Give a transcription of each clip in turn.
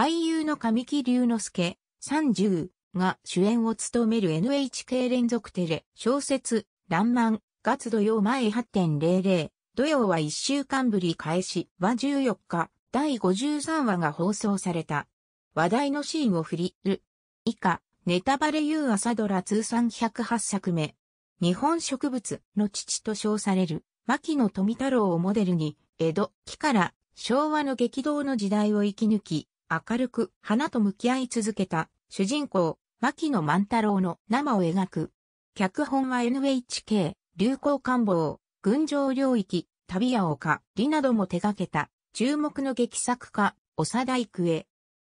俳優の神木隆之介、30が主演を務める NHK 連続テレ、小説、らんまん、月土曜前8.00、土曜は1週間ぶり開始は14日、第53話が放送された。話題のシーンを振りる。以下、ネタバレ優朝ドラ通算108作目。日本植物の父と称される、牧野富太郎をモデルに、江戸、木から昭和の激動の時代を生き抜き、明るく花と向き合い続けた主人公、牧野万太郎の生を描く。脚本は NHK、流行官房、群青領域、旅や丘、里なども手掛けた、注目の劇作家、長田育恵。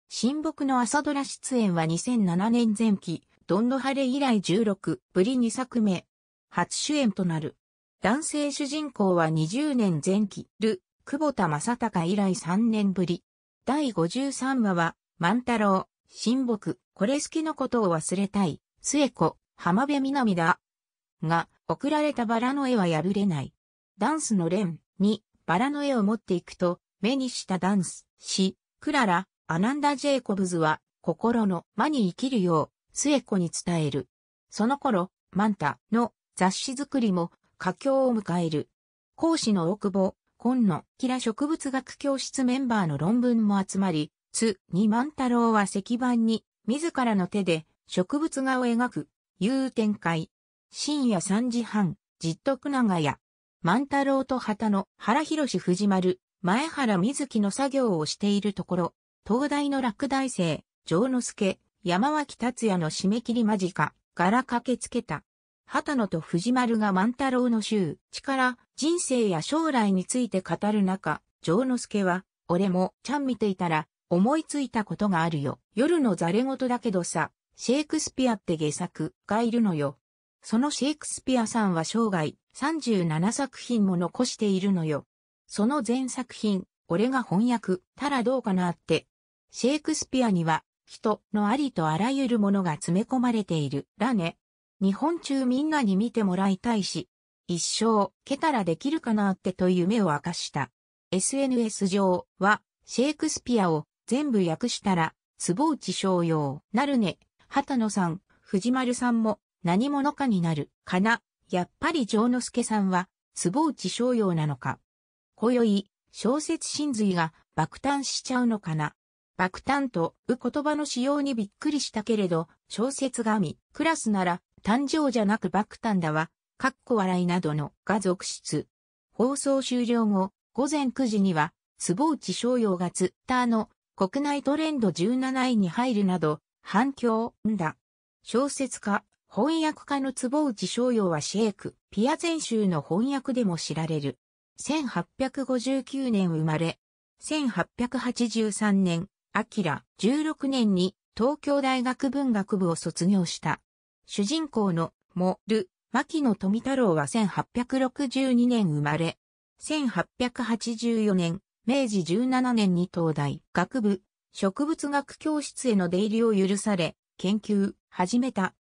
新木の朝ドラ出演は2007年前期、どんの晴れ以来16ぶり2作目。初主演となる。男性主人公は20年前期、ル、久保田正隆以来3年ぶり。第53話は、万太郎、新木、これ好きのことを忘れたい、末子、浜辺美波だ。が、送られたバラの絵は破れない。ダンスの連に、バラの絵を持っていくと、目にしたダンス、し、クララ、アナンダ・ジェイコブズは、心の間に生きるよう、末子に伝える。その頃、マンタの雑誌作りも、佳境を迎える。講師の奥久今野キラ植物学教室メンバーの論文も集まり、津二万太郎は石板に自らの手で植物画を描く、いう展開。深夜3時半、じっとく長屋、万太郎と旗の原博藤丸、前原瑞希の作業をしているところ、東大の落第生、城之助、山脇達也の締め切り間近、柄駆けつけた。多野と藤丸が万太郎の衆、力、人生や将来について語る中、城之助は、俺も、ちゃん見ていたら、思いついたことがあるよ。夜のザレ事だけどさ、シェイクスピアって下作がいるのよ。そのシェイクスピアさんは生涯37作品も残しているのよ。その全作品、俺が翻訳、たらどうかなって。シェイクスピアには、人のありとあらゆるものが詰め込まれている。だね。日本中みんなに見てもらいたいし、一生、けたらできるかなってという夢を明かした。SNS 上は、シェイクスピアを全部訳したら、坪内商用なるね、畑野さん、藤丸さんも何者かになる、かな。やっぱり城之助さんは、坪内商用なのか。今宵、小説真髄が爆誕しちゃうのかな。爆誕とう言葉の使用にびっくりしたけれど、小説神、クラスなら誕生じゃなく爆誕だわ、かっこ笑いなどのが続出。放送終了後、午前9時には、坪内翔陽がツッターの国内トレンド17位に入るなど、反響んだ。小説家、翻訳家の坪内翔陽はシェイク、ピア全集の翻訳でも知られる。1859年生まれ。1883年、アキラ、16年に東京大学文学部を卒業した。主人公のモル、牧野富太郎は1862年生まれ、1884年、明治17年に東大学部、植物学教室への出入りを許され、研究、始めた